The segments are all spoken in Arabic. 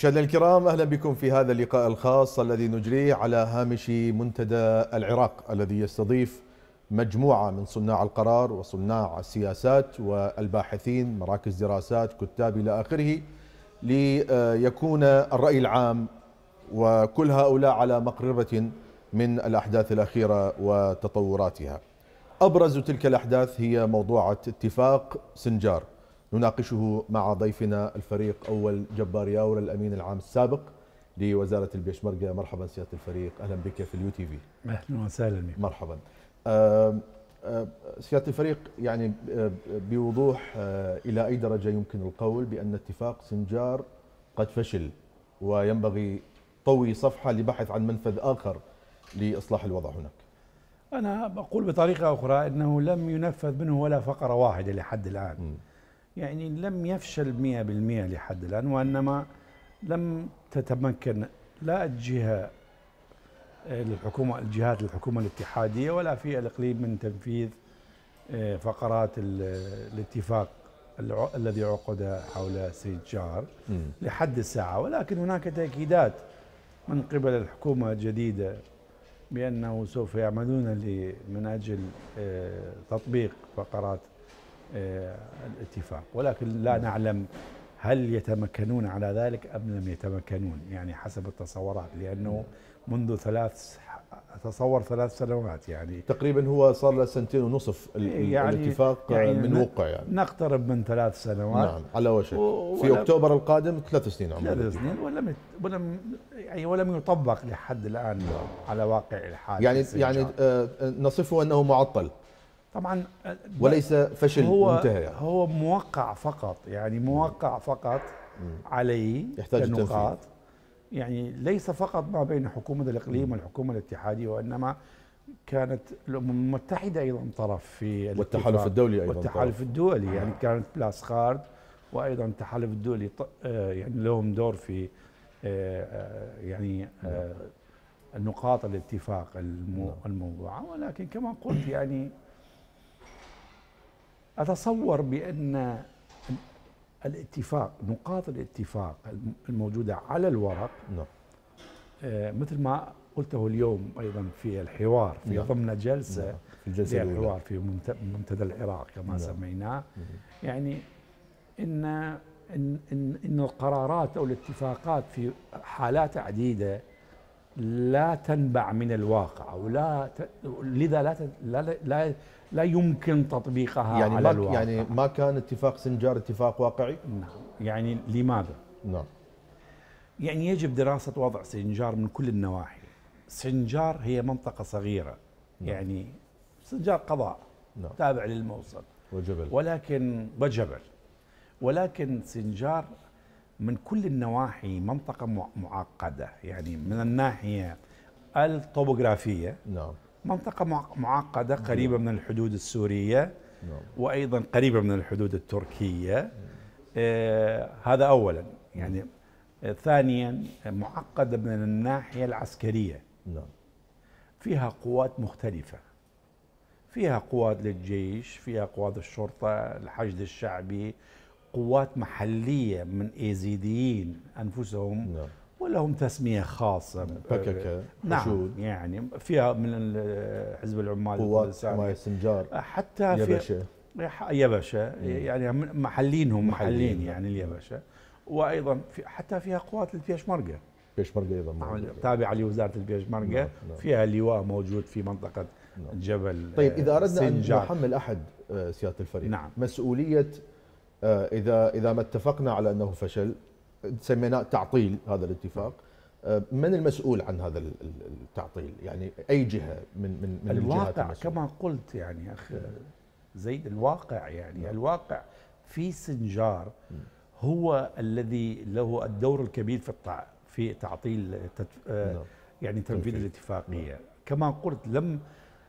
مشاهدينا الكرام اهلا بكم في هذا اللقاء الخاص الذي نجريه على هامش منتدى العراق الذي يستضيف مجموعه من صناع القرار وصناع السياسات والباحثين مراكز دراسات كتاب الى اخره ليكون الراي العام وكل هؤلاء على مقربه من الاحداث الاخيره وتطوراتها. ابرز تلك الاحداث هي موضوعه اتفاق سنجار نناقشه مع ضيفنا الفريق أول جبار ياور الأمين العام السابق لوزارة البيشمركة مرحبا سيادة الفريق أهلا بك في اليو تي في أهلا وسهلا مرحبا سيادة الفريق يعني بوضوح آه، إلى أي درجة يمكن القول بأن اتفاق سنجار قد فشل وينبغي طوي صفحة لبحث عن منفذ آخر لإصلاح الوضع هناك أنا أقول بطريقة أخرى أنه لم ينفذ منه ولا فقرة واحدة لحد الآن م. يعني لم يفشل 100% لحد الآن وإنما لم تتمكن لا الجهة الحكومه الجهات الحكومة الاتحادية ولا في الإقليم من تنفيذ آه، فقرات الاتفاق الذي عقد حول جار لحد الساعة ولكن هناك تأكيدات من قبل الحكومة الجديدة بأنه سوف يعملون من أجل آه، تطبيق فقرات الاتفاق ولكن لا نعلم هل يتمكنون على ذلك أم لم يتمكنون يعني حسب التصورات لأنه منذ ثلاث أتصور ثلاث سنوات يعني تقريبا هو صار له سنتين ونصف يعني الاتفاق يعني من وقع يعني نقترب من ثلاث سنوات نعم على وشك في أكتوبر القادم ثلاث سنين عمره ثلاث سنين ولم ولم يعني ولم يطبق لحد الآن على واقع الحال يعني يعني آه، نصفه أنه معطل طبعا وليس فشل هو منتهى يعني. هو موقع فقط يعني موقع فقط عليه يحتاج نقاط يعني ليس فقط ما بين حكومة الإقليم والحكومة الاتحادية وإنما كانت الأمم المتحدة أيضا طرف في والتحالف الدولي أيضا والتحالف طرف. الدولي يعني كانت بلاس خارد وأيضا التحالف الدولي آه، يعني لهم دور في آه، آه، يعني نقاط الاتفاق نعم. الموضوعة ولكن كما قلت يعني أتصور بأن الاتفاق نقاط الاتفاق الموجودة على الورق نعم. آه، مثل ما قلته اليوم أيضا في الحوار في نعم. ضمن جلسة نعم. في الجلسة الحوار في منتدى العراق كما نعم. سميناه يعني إن, إن, إن, إن القرارات أو الاتفاقات في حالات عديدة لا تنبع من الواقع ولا ت... لذا لا, ت... لا لا لا يمكن تطبيقها يعني على الواقع يعني ما كان اتفاق سنجار اتفاق واقعي؟ نعم يعني لماذا؟ نعم يعني يجب دراسة وضع سنجار من كل النواحي سنجار هي منطقة صغيرة نعم. يعني سنجار قضاء نعم. تابع للموصل وجبل ولكن وجبل ولكن سنجار من كل النواحي منطقة معقدة يعني من الناحية الطوبوغرافية نعم منطقة معقدة نعم. قريبة من الحدود السورية نعم. وأيضا قريبة من الحدود التركية نعم. آه هذا أولا يعني نعم. آه، ثانيا معقدة من الناحية العسكرية نعم. فيها قوات مختلفة فيها قوات للجيش فيها قوات الشرطة الحشد الشعبي قوات محليه من ايزيديين انفسهم نعم. ولهم تسميه خاصه بككه أه، نعم حشود. يعني فيها من حزب العمال قوات حمايه سنجار حتى يبشه يبشه يعني محلينهم محلين نعم. يعني اليبشه وايضا في حتى فيها قوات البيشمركه البيشمركه ايضا نعم، تابعه لوزاره البيشمركه نعم،, نعم. فيها لواء موجود في منطقه نعم. جبل طيب اذا اردنا ان نحمل احد أه، سياده الفريق نعم. مسؤوليه آه، اذا اذا ما اتفقنا على انه فشل سميناه تعطيل هذا الاتفاق آه، من المسؤول عن هذا التعطيل؟ يعني اي جهه من من من الواقع الجهات كما قلت يعني اخ نعم. زيد الواقع يعني م. نعم. الواقع في سنجار هو الذي له الدور الكبير في في تعطيل تتف... آه، نعم. يعني تنفيذ الاتفاقيه كما قلت لم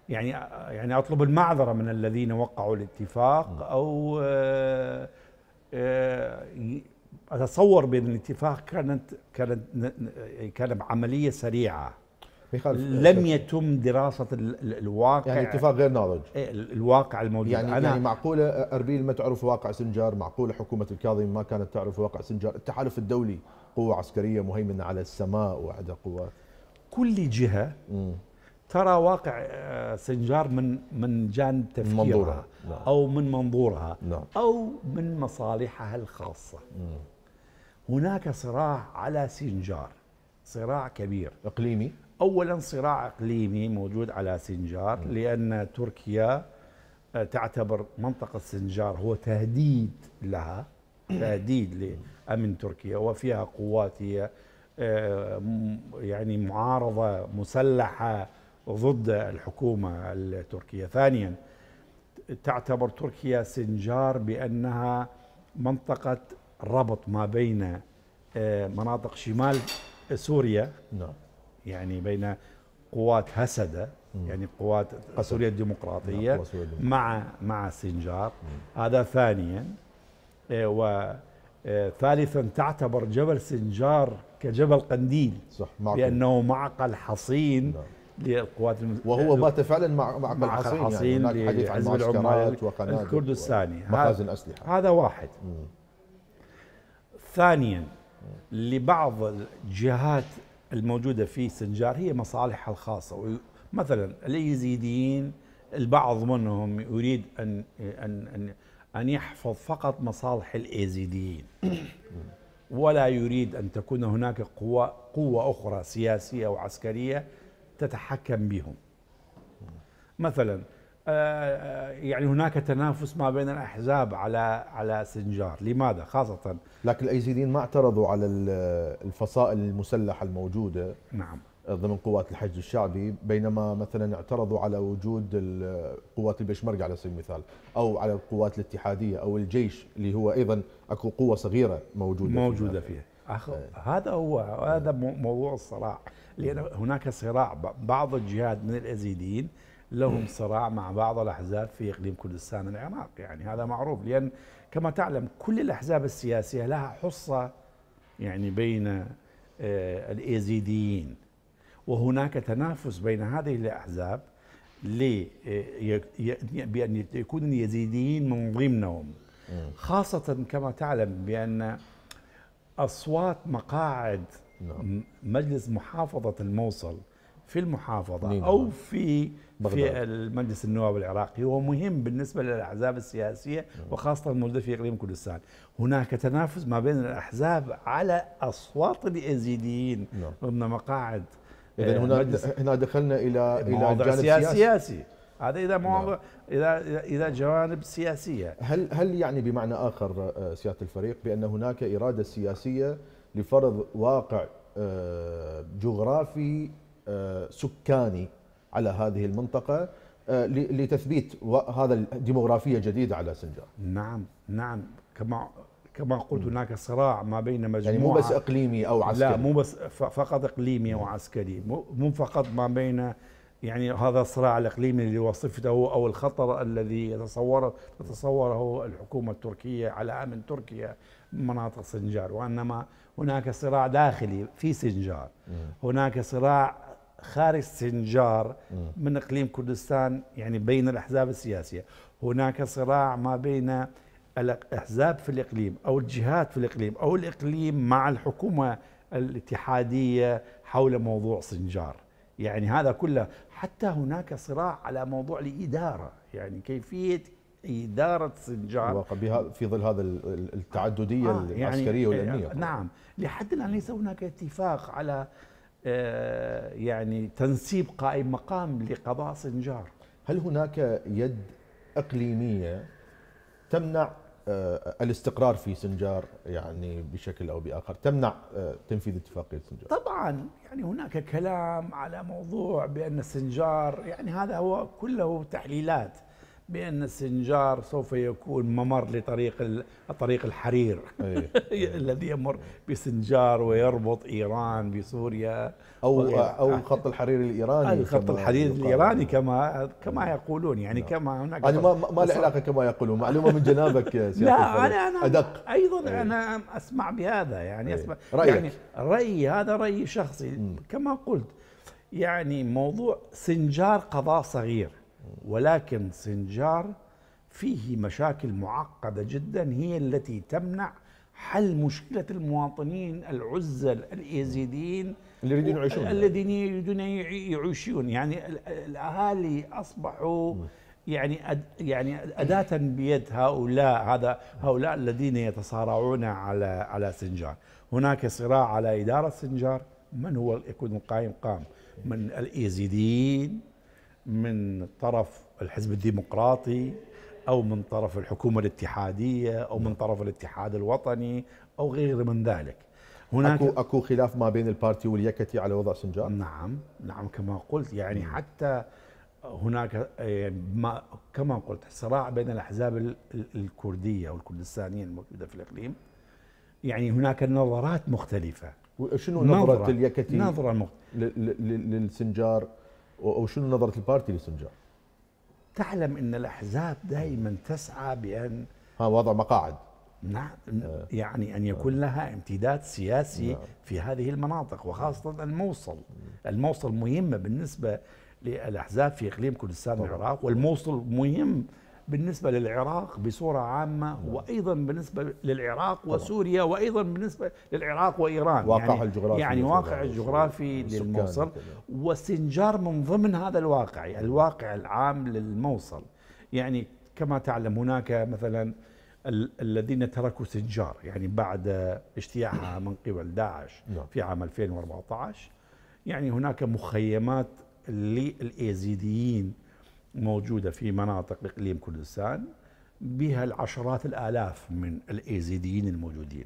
يعني يعني اطلب المعذره من الذين وقعوا الاتفاق او آه، آه، اتصور بان الاتفاق كانت كانت كان عمليه سريعه لم يتم دراسه الواقع يعني اتفاق غير ناضج إيه، الواقع الموجود يعني, أنا يعني معقوله اربيل ما تعرف واقع سنجار معقوله حكومه الكاظم ما كانت تعرف واقع سنجار التحالف الدولي قوه عسكريه مهيمنه على السماء وعندها قوات كل جهه م. ترى واقع آه، سنجار من من جانب تفكيرها منظورها. نعم. او من منظورها نعم. او من مصالحها الخاصه مم. هناك صراع على سنجار صراع كبير اقليمي اولا صراع اقليمي موجود على سنجار مم. نعم. لان تركيا آه، تعتبر منطقه سنجار هو تهديد لها تهديد لامن تركيا وفيها قوات هي آه، يعني معارضه مسلحه ضد الحكومة التركية ثانيا تعتبر تركيا سنجار بأنها منطقة ربط ما بين آه، مناطق شمال سوريا نعم يعني بين قوات هسدة يعني قوات سوريا الديمقراطية نعم. نعم، مع مع سنجار هذا ثانيا آه، وثالثا آه، تعتبر جبل سنجار كجبل قنديل صح معقل. بأنه معقل حصين نعم. للقوات المز... وهو مات فعلا مع مع القحاصين يعني لحزب العمال الكردستاني مخازن اسلحه هذا واحد مم. ثانيا لبعض الجهات الموجوده في سنجار هي مصالحها الخاصه مثلا اليزيديين البعض منهم يريد ان ان ان, أن يحفظ فقط مصالح الايزيديين ولا يريد ان تكون هناك قوه قوه اخرى سياسيه وعسكريه تتحكم بهم مثلا آه، آه، يعني هناك تنافس ما بين الاحزاب على على سنجار، لماذا؟ خاصه لكن الايزيديين ما اعترضوا على الفصائل المسلحه الموجوده نعم ضمن قوات الحشد الشعبي بينما مثلا اعترضوا على وجود قوات البشمركه على سبيل المثال او على القوات الاتحاديه او الجيش اللي هو ايضا اكو قوه صغيره موجوده موجوده فيها, فيها. أخ... آه. هذا هو هذا موضوع الصراع لأن هناك صراع بعض الجهاد من الأزيدين لهم صراع مع بعض الأحزاب في إقليم كردستان العراق يعني هذا معروف لأن كما تعلم كل الأحزاب السياسية لها حصة يعني بين آه، الإيزيديين وهناك تنافس بين هذه الأحزاب آه، بأن يكون اليزيديين من ضمنهم خاصة كما تعلم بأن أصوات مقاعد نعم. مجلس محافظة الموصل في المحافظة نعم. أو في بغداد. في المجلس النواب العراقي هو مهم بالنسبة للأحزاب السياسية نعم. وخاصة الموجودة في إقليم كردستان هناك تنافس ما بين الأحزاب على أصوات اليزيديين نعم. ضمن مقاعد إذا آه، هنا هنا دخلنا إلى إلى جانب سياسي, سياسي. هذا اذا نعم. مواضع اذا اذا جوانب سياسيه هل هل يعني بمعنى اخر آه، سياده الفريق بان هناك اراده سياسيه لفرض واقع آه، جغرافي آه، سكاني على هذه المنطقة آه، لتثبيت هذا الديموغرافية جديدة على سنجار نعم نعم كما كما قلت هناك صراع ما بين مجموعة يعني مو بس إقليمي أو عسكري لا مو بس فقط إقليمي أو نعم. عسكري مو فقط ما بين يعني هذا الصراع الاقليمي اللي وصفته او الخطر الذي يتصور تتصوره الحكومه التركيه على امن تركيا مناطق سنجار وانما هناك صراع داخلي في سنجار هناك صراع خارج سنجار من اقليم كردستان يعني بين الاحزاب السياسيه هناك صراع ما بين الاحزاب في الاقليم او الجهات في الاقليم او الاقليم مع الحكومه الاتحاديه حول موضوع سنجار يعني هذا كله حتى هناك صراع على موضوع الإدارة يعني كيفية إدارة سنجار بها في ظل هذا التعددية آه يعني العسكرية يعني والأمنية نعم لحد الآن ليس هناك اتفاق على آه يعني تنسيب قائم مقام لقضاء سنجار هل هناك يد إقليمية تمنع آه، الاستقرار في سنجار يعني بشكل او باخر تمنع آه، تنفيذ اتفاقيه سنجار طبعا يعني هناك كلام على موضوع بان سنجار يعني هذا هو كله تحليلات بان السنجار سوف يكون ممر لطريق الطريق الحرير أيه. الذي يمر بسنجار ويربط ايران بسوريا او او خط الحرير الايراني خط الحرير الايراني كما نعم. كما يقولون يعني نعم. كما هناك انا يعني ما, ما له علاقه كما يقولون معلومه من جنابك سياده لا انا انا ادق ايضا أيه. انا اسمع بهذا يعني أيه. اسمع رأيك. يعني رايي هذا رايي شخصي م. كما قلت يعني موضوع سنجار قضاء صغير ولكن سنجار فيه مشاكل معقدة جدا هي التي تمنع حل مشكلة المواطنين العزل اليزيديين اللي يريدون يعيشون الذين يريدون يعيشون يعني الأهالي أصبحوا يعني يعني أداة بيد هؤلاء هذا هؤلاء الذين يتصارعون على على سنجار هناك صراع على إدارة سنجار من هو يكون القائم قام من الإيزيديين من طرف الحزب الديمقراطي أو من طرف الحكومة الاتحادية أو من طرف الاتحاد الوطني أو غير من ذلك هناك أكو, أكو خلاف ما بين البارتي واليكتي على وضع سنجار نعم نعم كما قلت يعني حتى هناك يعني ما كما قلت صراع بين الأحزاب الكردية والكردستانية الموجودة في الإقليم يعني هناك نظرات مختلفة شنو نظرة, نظرة اليكتي نظرة مختلفة للسنجار وشنو نظره البارتي لسنجار؟ تعلم ان الاحزاب دائما تسعى بان ها وضع مقاعد نعم آه. يعني ان يكون لها امتداد سياسي نعم. في هذه المناطق وخاصه الموصل الموصل مهمه بالنسبه للاحزاب في اقليم كردستان العراق والموصل مهم بالنسبة للعراق بصورة عامة وأيضا بالنسبة للعراق وسوريا وأيضا بالنسبة للعراق وإيران واقع يعني الجغرافي يعني واقع الجغرافي للموصل واستنجار من ضمن هذا الواقع الواقع العام للموصل يعني كما تعلم هناك مثلا الذين تركوا سنجار يعني بعد اجتياحها من قبل داعش نعم. في عام 2014 يعني هناك مخيمات للايزيديين موجودة في مناطق إقليم كردستان بها العشرات الآلاف من الإيزيديين الموجودين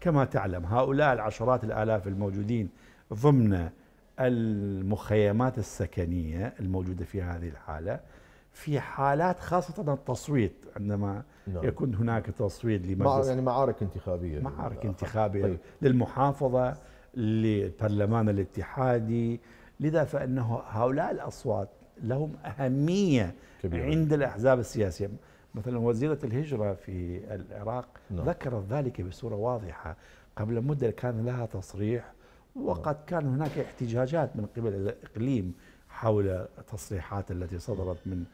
كما تعلم هؤلاء العشرات الآلاف الموجودين ضمن المخيمات السكنية الموجودة في هذه الحالة في حالات خاصة التصويت عندما نعم. يكون هناك تصويت لمجلس يعني معارك انتخابية معارك آه، انتخابية طيب. للمحافظة للبرلمان الاتحادي لذا فإنه هؤلاء الأصوات لهم أهمية كبيرة. عند الأحزاب السياسية مثلا وزيرة الهجرة في العراق نعم. ذكرت ذلك بصورة واضحة قبل مدة كان لها تصريح وقد نعم. كان هناك احتجاجات من قبل الإقليم حول التصريحات التي صدرت من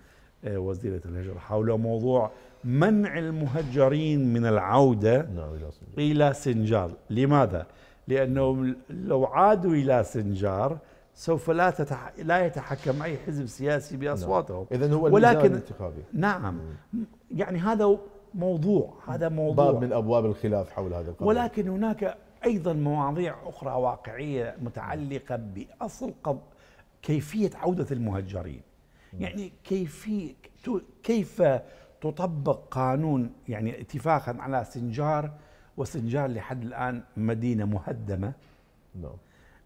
آه، وزيرة الهجرة حول موضوع منع المهجرين من العودة نعم. إلى سنجار لماذا؟ لأنه لو عادوا إلى سنجار سوف لا تتح... لا يتحكم اي حزب سياسي باصواتهم نعم. اذا هو ولكن الانتخابي نعم مم. يعني هذا موضوع هذا موضوع باب من ابواب الخلاف حول هذا القضية. ولكن هناك ايضا مواضيع اخرى واقعيه متعلقه باصل قض... كيفيه عوده المهجرين مم. يعني كيف كيف تطبق قانون يعني اتفاقا على سنجار وسنجار لحد الان مدينه مهدمه نعم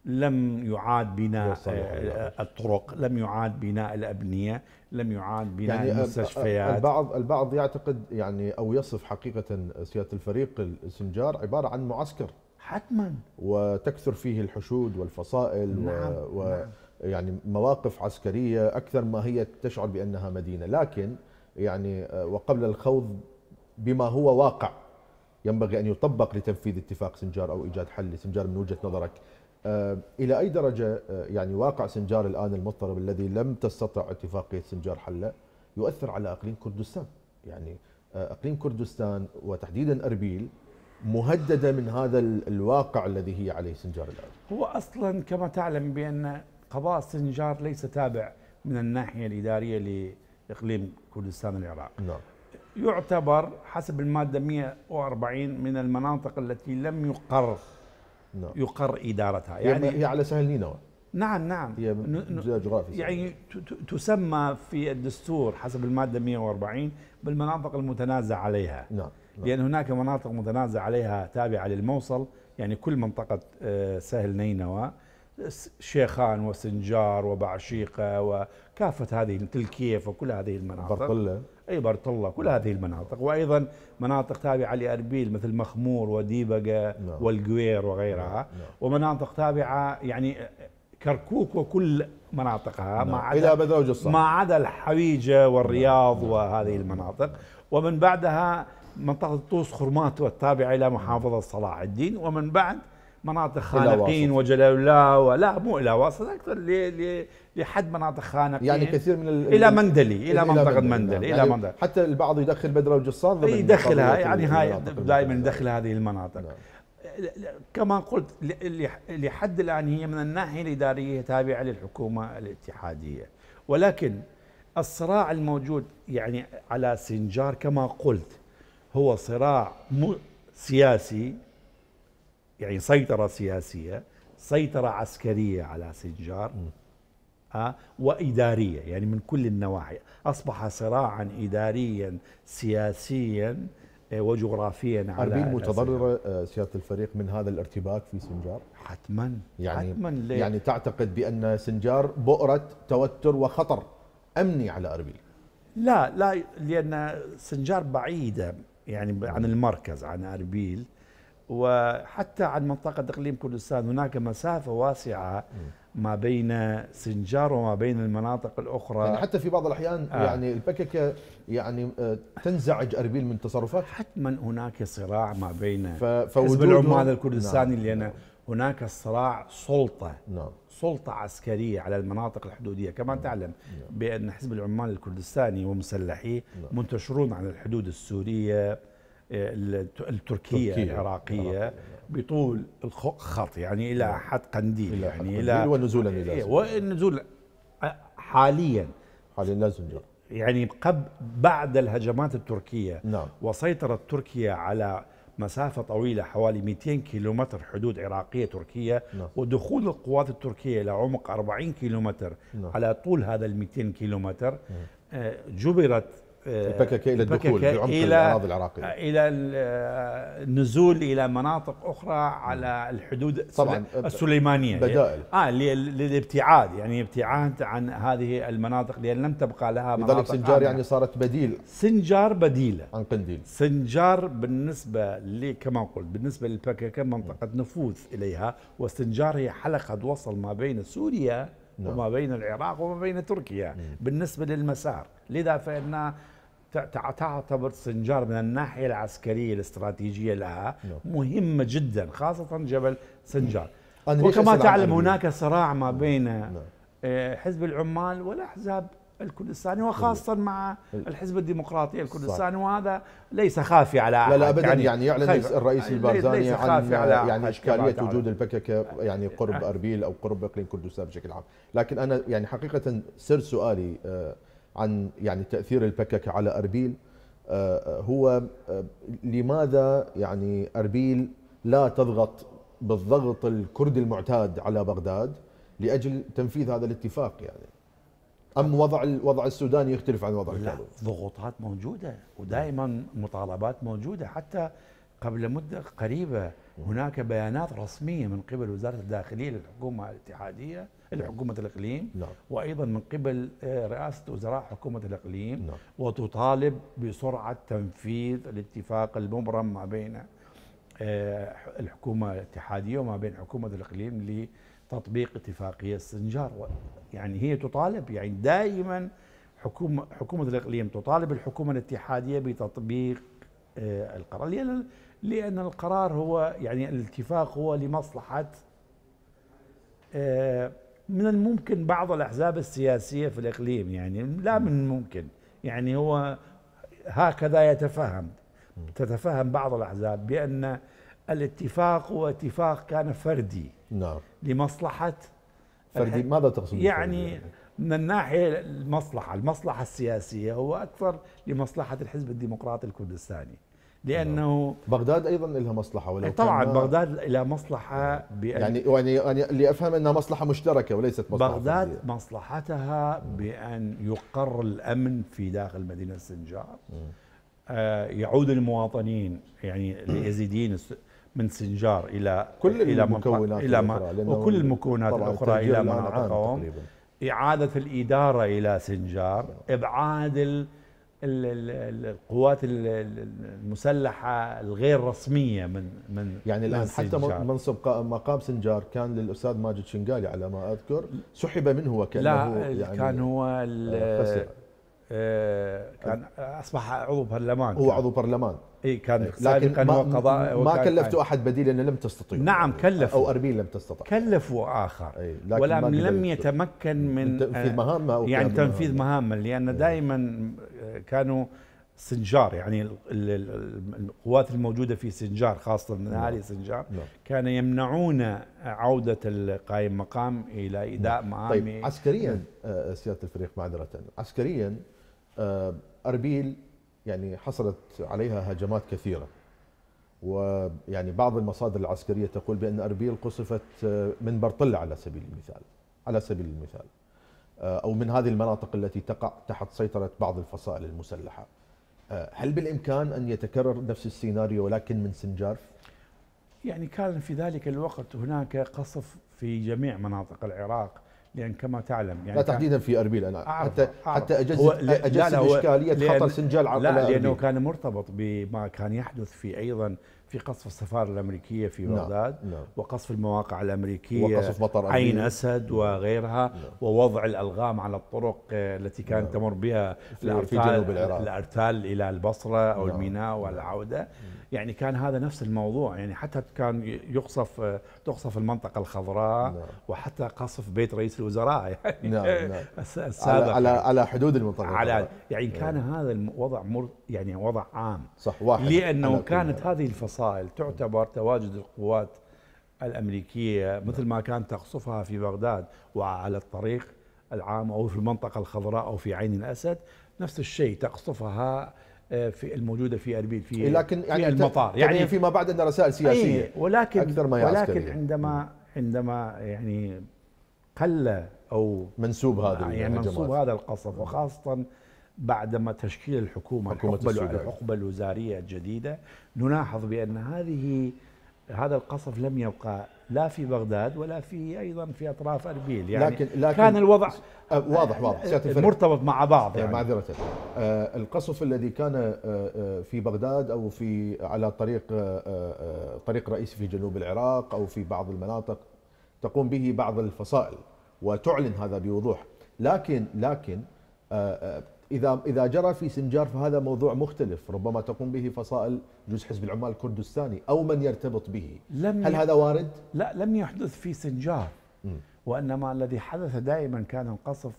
لم يعاد بناء آه، الطرق لم يعاد بناء الأبنية لم يعاد بناء يعني المستشفيات البعض البعض يعتقد يعني أو يصف حقيقة سيادة الفريق السنجار عبارة عن معسكر حتما وتكثر فيه الحشود والفصائل نعم و, نعم يعني مواقف عسكرية أكثر ما هي تشعر بأنها مدينة لكن يعني آه، وقبل الخوض بما هو واقع ينبغي أن يطبق لتنفيذ اتفاق سنجار أو إيجاد حل لسنجار من وجهة نظرك آه، إلى أي درجة آه، يعني واقع سنجار الآن المضطرب الذي لم تستطع اتفاقية سنجار حله يؤثر على أقليم كردستان يعني آه، أقليم كردستان وتحديدا أربيل مهددة من هذا الواقع الذي هي عليه سنجار الآن هو أصلا كما تعلم بأن قضاء سنجار ليس تابع من الناحية الإدارية لإقليم كردستان العراق نعم. يعتبر حسب المادة 140 من المناطق التي لم يقر نعم. يقر إدارتها يعني هي على سهل نينوى نعم نعم هي جغرافي يعني تسمى في الدستور حسب المادة 140 بالمناطق المتنازع عليها نعم. نعم. لأن هناك مناطق متنازع عليها تابعة للموصل يعني كل منطقة آه، سهل نينوى شيخان وسنجار وبعشيقة وكافة هذه تلكيف وكل هذه المناطق برقلة أي الله كل هذه المناطق وأيضا مناطق تابعة لأربيل مثل مخمور وديبقة نعم. والقوير وغيرها نعم. نعم. ومناطق تابعة يعني كركوك وكل مناطقها ما عدا إلى بذوج الصحراء ما عدا الحويجة والرياض وهذه المناطق ومن بعدها منطقة طوس خرمات والتابعة إلى محافظة صلاح الدين ومن بعد مناطق خانقين وجلاولا ولا مو الى واسط اكثر لحد مناطق خانقين يعني كثير من الى مندلي الى منطقه مندلي نعم. يعني الى منطقه حتى البعض يدخل بدره وجصار ضمن يدخلها يعني هاي دائما يدخل هذه المناطق نعم. كما قلت لحد الان هي من الناحيه الاداريه تابعه للحكومه الاتحاديه ولكن الصراع الموجود يعني على سنجار كما قلت هو صراع سياسي يعني سيطرة سياسية سيطرة عسكرية على سنجار آه، وإدارية يعني من كل النواحي أصبح صراعا إداريا سياسيا آه، وجغرافيا على أربيل متضررة آه، سيادة الفريق من هذا الارتباك في سنجار؟ حتما يعني حتما ليه؟ يعني تعتقد بأن سنجار بؤرة توتر وخطر أمني على أربيل لا لا لأن سنجار بعيدة يعني عن المركز عن أربيل وحتى عن منطقة إقليم كردستان هناك مسافة واسعة ما بين سنجار وما بين المناطق الأخرى يعني حتى في بعض الأحيان آه. يعني البككة يعني آه، تنزعج أربيل من تصرفات حتما هناك صراع ما بين حزب العمال نعم، الكردستاني نعم. لأن هناك صراع سلطة نعم. سلطة عسكرية على المناطق الحدودية كما نعم. تعلم نعم. بأن حزب العمال الكردستاني ومسلحيه نعم. منتشرون على الحدود السورية التركيه تركيا. العراقيه بطول الخط يعني الى نعم. حد قنديل إلى يعني الى ونزولا الى إيه، ونزولا حاليا حاليا لازم نزول يعني قبل بعد الهجمات التركيه نعم. وسيطرت تركيا على مسافة طويلة حوالي 200 كيلومتر حدود عراقية تركية نعم. ودخول القوات التركية إلى عمق 40 كيلومتر نعم. على طول هذا ال 200 كيلومتر نعم. آه، جبرت آه، البكك الى الدخول بعمق الاراضي العراقيه آه، الى النزول آه، الى مناطق اخرى على الحدود طبعا السليمانيه بدائل اه للابتعاد يعني ابتعاد عن هذه المناطق لان لم تبقى لها مناطق لذلك سنجار يعني صارت بديل سنجار بديله عن قنديل سنجار بالنسبه كما قلت بالنسبه للبكك منطقه نعم. نفوذ اليها وسنجار هي حلقه وصل ما بين سوريا نعم. وما بين العراق وما بين تركيا نعم. بالنسبة للمسار لذا فإن تعتبر سنجار من الناحيه العسكريه الاستراتيجيه لها نعم. مهمه جدا خاصه جبل سنجار نعم. وكما تعلم هناك صراع ما نعم. بين آه، حزب العمال والاحزاب الكردستاني وخاصة مع الحزب الديمقراطي الكردستاني وهذا ليس خافي على أحد لا لا أبدا يعني, يعني يعلن الرئيس البارزاني عن يعني إشكالية وجود البككة يعني قرب أربيل أو قرب إقليم كردستان بشكل عام لكن أنا يعني حقيقة سر سؤالي آه عن يعني تاثير البكك على اربيل آه، آه، هو آه، لماذا يعني اربيل لا تضغط بالضغط الكردي المعتاد على بغداد لاجل تنفيذ هذا الاتفاق يعني ام وضع الوضع السوداني يختلف عن وضع لا ضغوطات موجوده ودائما مطالبات موجوده حتى قبل مده قريبه هناك بيانات رسميه من قبل وزاره الداخليه للحكومه الاتحاديه لحكومه الاقليم نعم. وايضا من قبل آه، رئاسه وزراء حكومه الاقليم نعم. وتطالب بسرعه تنفيذ الاتفاق المبرم ما بين آه، الحكومه الاتحاديه وما بين حكومه الاقليم لتطبيق اتفاقيه السنجار يعني هي تطالب يعني دائما حكومه حكومه الاقليم تطالب الحكومه الاتحاديه بتطبيق آه، القرار لأن القرار هو يعني الاتفاق هو لمصلحة آه، من الممكن بعض الأحزاب السياسية في الإقليم يعني لا من الممكن يعني هو هكذا يتفهم تتفهم بعض الأحزاب بأن الاتفاق هو اتفاق كان فردي نعم لمصلحة فردي ماذا تقصد يعني من الناحية المصلحة المصلحة السياسية هو أكثر لمصلحة الحزب الديمقراطي الكردستاني لانه بغداد ايضا لها مصلحه ولو طبعا بغداد لها مصلحه بأن يعني يعني اللي يعني افهم انها مصلحه مشتركه وليست مصلحه بغداد فردية. مصلحتها بان يقر الامن في داخل مدينه سنجار آه يعود المواطنين يعني اليزيديين من سنجار الى كل الى المكونات الى ما وكل المكونات الاخرى الى مناطقهم اعاده الاداره الى سنجار نعم. ابعاد القوات المسلحه الغير رسميه من من يعني الان حتى منصب مقام سنجار كان للاستاذ ماجد شنقالي على ما اذكر سحب منه وكانه لا يعني كان هو كان اصبح عضو برلمان هو عضو برلمان اي كان إيه. سابقا هو قضاء ما كلفتوا احد بديل لانه لم تستطيعوا نعم كلفوا او اربيل لم تستطع كلفوا اخر إيه ولم لم يتمكن من تنفيذ آه، مهامه أو يعني تنفيذ مهامه لان دائما آه، كانوا سنجار يعني القوات الموجوده في سنجار خاصه من نعم. اهالي سنجار نعم. كان يمنعون عوده القائم مقام الى اداء مهامه نعم. طيب عسكريا آه، سياده الفريق معذره عسكريا آه، اربيل يعني حصلت عليها هجمات كثيره ويعني بعض المصادر العسكريه تقول بان اربيل قصفت آه، من برطله على سبيل المثال على سبيل المثال آه، او من هذه المناطق التي تقع تحت سيطره بعض الفصائل المسلحه هل بالامكان ان يتكرر نفس السيناريو ولكن من سنجار يعني كان في ذلك الوقت هناك قصف في جميع مناطق العراق لان يعني كما تعلم يعني لا تحديدا في اربيل انا أعرف حتى أعرف حتى اجزت, أجزت اشكاليه خطر سنجال على لا لانه كان مرتبط بما كان يحدث في ايضا في قصف السفارة الأمريكية في نعم، بغداد نعم. نعم. وقصف المواقع الأمريكية وقصف مطار عين أسد نعم. وغيرها نعم. ووضع الألغام على الطرق آه، التي كانت نعم. تمر بها الأرتال, الأرتال إلى البصرة أو نعم. الميناء نعم. والعودة نعم. يعني كان هذا نفس الموضوع يعني حتى كان يقصف آه، تقصف المنطقة الخضراء نعم. وحتى قصف بيت رئيس الوزراء يعني نعم. نعم. السابق على, على حدود المنطقة على يعني كان نعم. هذا الوضع مر يعني وضع عام صح واحد لأنه كانت هذه الفصائل الفصائل تعتبر تواجد القوات الأمريكية مثل ما كان تقصفها في بغداد وعلى الطريق العام أو في المنطقة الخضراء أو في عين الأسد نفس الشيء تقصفها آه، في الموجوده في اربيل في إيه، لكن يعني في المطار يعني فيما بعد ان رسائل إيه، سياسيه ولكن اكثر ما ولكن عندما عندما يعني قل او منسوب هذا يعني منسوب هذا القصف وخاصه بعدما تشكيل الحكومة حكومة الحقبة, الحقبة الوزارية الجديدة نلاحظ بأن هذه هذا القصف لم يبقى لا في بغداد ولا في ايضا في اطراف اربيل يعني لكن, لكن كان الوضع أه، واضح واضح أه، مرتبط مع بعض يعني معذره آه القصف الذي كان أه،, آه في بغداد او في على طريق آه طريق رئيسي في جنوب العراق او في بعض المناطق تقوم به بعض الفصائل وتعلن هذا بوضوح لكن لكن إذا إذا جرى في سنجار فهذا موضوع مختلف ربما تقوم به فصائل جزء حزب العمال الكردستاني أو من يرتبط به لم هل هذا وارد؟ لا لم يحدث في سنجار م. وإنما الذي حدث دائما كان القصف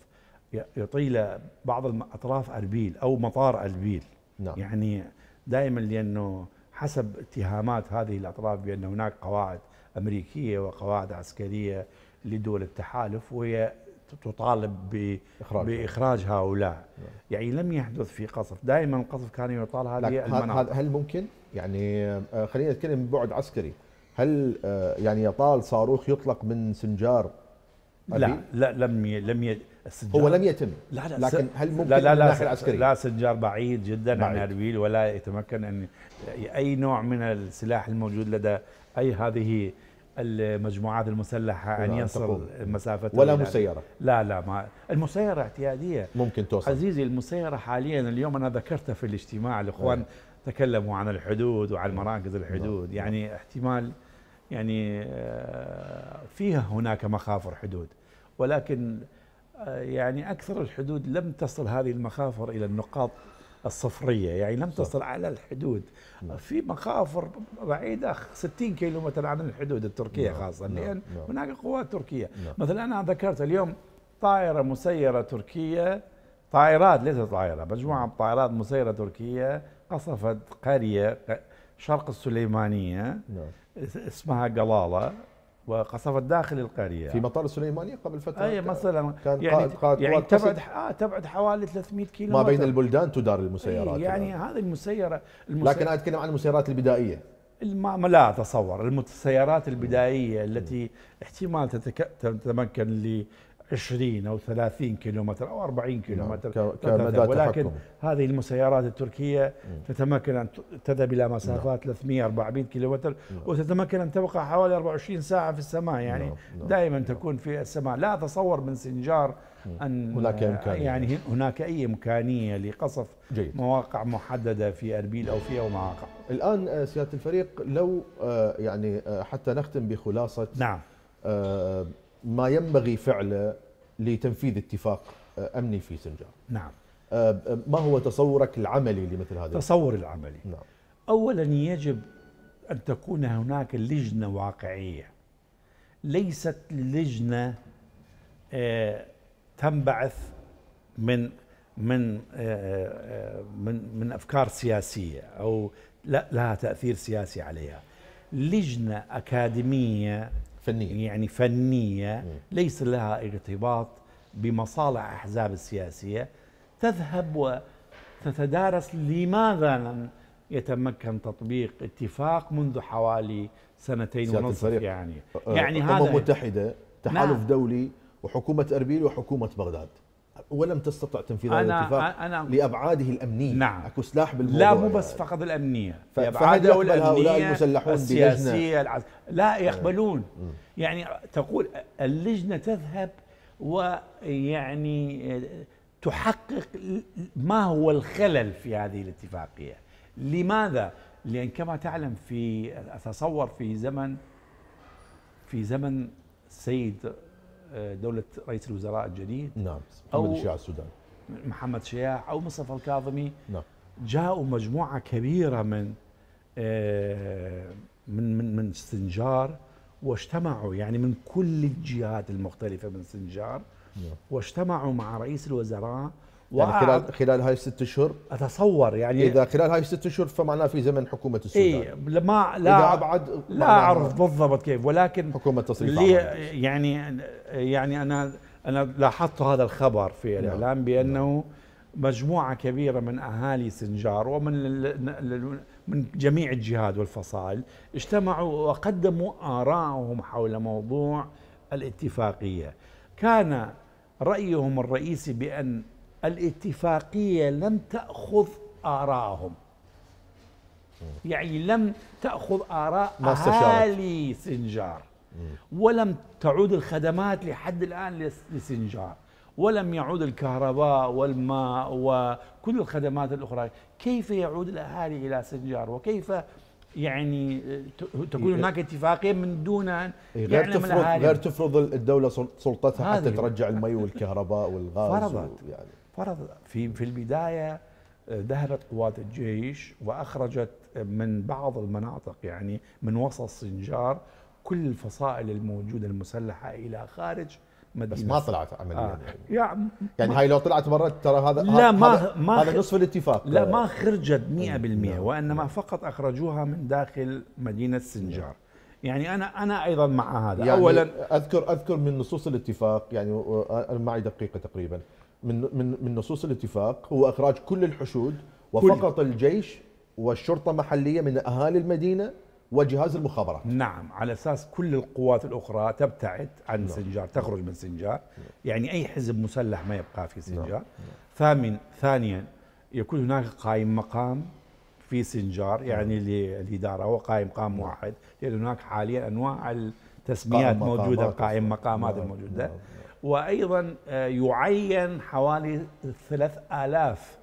يطيل بعض أطراف أربيل أو مطار أربيل نعم. يعني دائما لأنه حسب اتهامات هذه الأطراف بأن هناك قواعد أمريكية وقواعد عسكرية لدول التحالف وهي تطالب بإخراج, بإخراج هؤلاء نعم. يعني لم يحدث في قصف دائما القصف كان يطال هذه المناطق هل ممكن يعني آه، خلينا نتكلم من بعد عسكري هل آه، يعني يطال صاروخ يطلق من سنجار لا لا لم ي... لم ي... السنجار هو لم يتم لا لا لكن هل ممكن لا لا لا, العسكري؟ لا سنجار بعيد جدا بعيد. عن اربيل ولا يتمكن ان اي نوع من السلاح الموجود لدى اي هذه المجموعات المسلحة أن يصل مسافة ولا مسيرة لا لا ما المسيرة اعتيادية ممكن توصل عزيزي المسيرة حاليا اليوم أنا ذكرتها في الاجتماع الإخوان إيه. تكلموا عن الحدود وعن مراكز الحدود مم. إيه. يعني احتمال يعني آه، فيها هناك مخافر حدود ولكن آه، يعني أكثر الحدود لم تصل هذه المخافر إلى النقاط الصفريه يعني لم تصل على الحدود نعم. في مخافر بعيده 60 كيلومتر عن الحدود التركيه نعم. خاصه نعم. لان هناك قوات تركيه مثلا انا ذكرت اليوم طائره مسيره تركيه طائرات ليست طائره مجموعه طائرات مسيره تركيه قصفت قريه شرق السليمانيه اسمها قلاله وقصفت داخل القريه في مطار السليمانيه قبل فتره اي مثلا كان يعني قاعد يعني تبعد اه تبعد حوالي 300 كيلو ما بين البلدان تدار المسيرات يعني الآن. هذه المسيره, المسيرة لكن انا اتكلم عن المسيرات البدائيه الم... لا اتصور السيارات البدائيه التي احتمال تتمكن 20 أو 30 كيلومتر أو 40 نعم، كيلومتر كمدى ولكن هذه المسيرات التركية تتمكن أن تذهب إلى مسافات 300 نعم. 400 كيلومتر نعم. وتتمكن أن تبقى حوالي 24 ساعة في السماء يعني دائما تكون في السماء لا أتصور من سنجار أن هناك إمكانية يعني هناك أي إمكانية لقصف جيد. مواقع محددة في أربيل أو في أو مواقع الآن آه، سيادة الفريق لو آه، يعني آه، حتى نختم بخلاصة نعم ما ينبغي فعله لتنفيذ اتفاق آه، امني في سنجار. نعم. آه، آه، ما هو تصورك العملي لمثل هذا؟ تصور العملي. نعم. اولا يجب ان تكون هناك لجنه واقعيه. ليست لجنه تنبعث من من من من افكار سياسيه او لها تاثير سياسي عليها. لجنه اكاديميه فنية يعني فنية ليس لها ارتباط بمصالح أحزاب السياسية تذهب وتتدارس لماذا لم يتمكن تطبيق اتفاق منذ حوالي سنتين ونصف يعني أه، يعني أه، هذا الامم المتحده تحالف نعم. دولي وحكومه اربيل وحكومه بغداد ولم تستطع تنفيذ هذا الاتفاق أنا لابعاده الامنيه نعم اكو سلاح بالموضوع لا مو يعني. بس فقط الامنيه لابعاده الامنيه هؤلاء المسلحون السياسيه العز... لا آه. يقبلون يعني تقول اللجنه تذهب ويعني آه، تحقق ما هو الخلل في هذه الاتفاقيه لماذا لان كما تعلم في اتصور في زمن في زمن السيد دوله رئيس الوزراء الجديد نعم محمد شياع السودان محمد شياع او مصطفى الكاظمي نعم جاءوا مجموعه كبيره من آه، من من من سنجار واجتمعوا يعني من كل الجهات المختلفه من سنجار نعم. واجتمعوا مع رئيس الوزراء يعني خلال خلال هاي الست اشهر اتصور يعني اذا خلال هاي الست اشهر فمعناه في زمن حكومه إيه، السودان اي ما لا اذا ابعد لا اعرف بالضبط كيف ولكن حكومه تصريف يعني يعني انا انا لاحظت هذا الخبر في نعم. الاعلام نعم. بانه نعم. مجموعة كبيرة من أهالي سنجار ومن من جميع الجهات والفصائل اجتمعوا وقدموا آراءهم حول موضوع الاتفاقية كان رأيهم الرئيسي بأن الاتفاقية لم تأخذ آراءهم يعني لم تأخذ آراء أهالي سنجار ولم تعود الخدمات لحد الآن لسنجار ولم يعود الكهرباء والماء وكل الخدمات الأخرى كيف يعود الأهالي إلى سنجار وكيف يعني تكون إيه، هناك اتفاقيه من دون ان إيه، غير تفرض غير تفرض الدوله سلطتها حتى ترجع المي والكهرباء والغاز فرضت يعني فرض في في البدايه آه، ذهبت قوات الجيش واخرجت من بعض المناطق يعني من وسط السنجار كل الفصائل الموجوده المسلحه الى خارج مدينة بس ما طلعت عمليا آه. يعني يعني هاي لو طلعت برا ترى هذا لا ما ما هذا نصف الاتفاق لا ما خرجت 100% نعم. نعم. وانما نعم. فقط اخرجوها من داخل مدينه سنجار يعني انا انا ايضا مع هذا يعني اولا اذكر اذكر من نصوص الاتفاق يعني انا آه، معي دقيقه تقريبا من من من نصوص الاتفاق هو اخراج كل الحشود وفقط كل. الجيش والشرطه المحليه من اهالي المدينه وجهاز المخابرات نعم على اساس كل القوات الاخرى تبتعد عن نعم. سنجار تخرج من سنجار نعم. يعني اي حزب مسلح ما يبقى في نعم. سنجار نعم. ثامن ثانيا يكون هناك قائم مقام في سنجار يعني نعم. للاداره هو قائم مقام نعم. واحد لان هناك حاليا انواع التسميات موجوده آه، قائم مقامات موجوده نعم. وأيضا آه، يعين حوالي 3000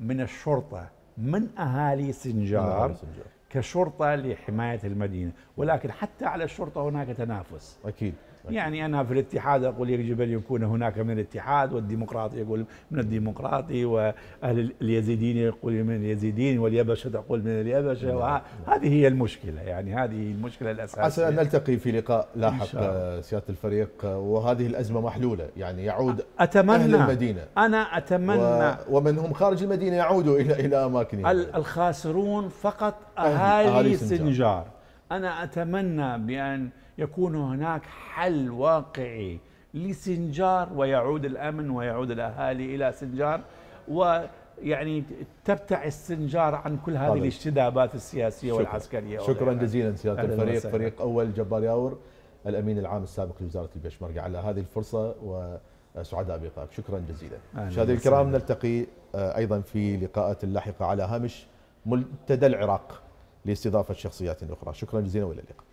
من الشرطة من أهالي سنجار, من سنجار. كشرطة لحماية المدينة ولكن حتى على الشرطة هناك تنافس أكيد يعني أنا في الاتحاد أقول يجب أن يكون هناك من الاتحاد والديمقراطي يقول من الديمقراطي وأهل اليزيدين يقول من اليزيدين واليبشة تقول من اليبشة نعم. وهذه هي المشكلة يعني هذه المشكلة الأساسية عسى أن نلتقي في لقاء لاحق آه، سيادة الفريق آه، وهذه الأزمة محلولة يعني يعود أتمنى أهل المدينة أنا أتمنى و... ومن هم خارج المدينة يعودوا إلى إلى أماكنهم الخاسرون فقط أهالي, أهالي سنجار. سنجار أنا أتمنى بأن يكون هناك حل واقعي لسنجار ويعود الامن ويعود الاهالي الى سنجار ويعني تبتعد سنجار عن كل هذه طبعا. الاجتذابات السياسيه شكرا. والعسكريه شكرا جزيلا سياده الفريق وسهلا. فريق اول جبار ياور الامين العام السابق لوزاره البشمركه على هذه الفرصه وسعداء بلقائك شكرا جزيلا مشاهدينا الكرام نلتقي آه، ايضا في لقاءات لاحقه على هامش منتدى العراق لاستضافه شخصيات اخرى شكرا جزيلا والى اللقاء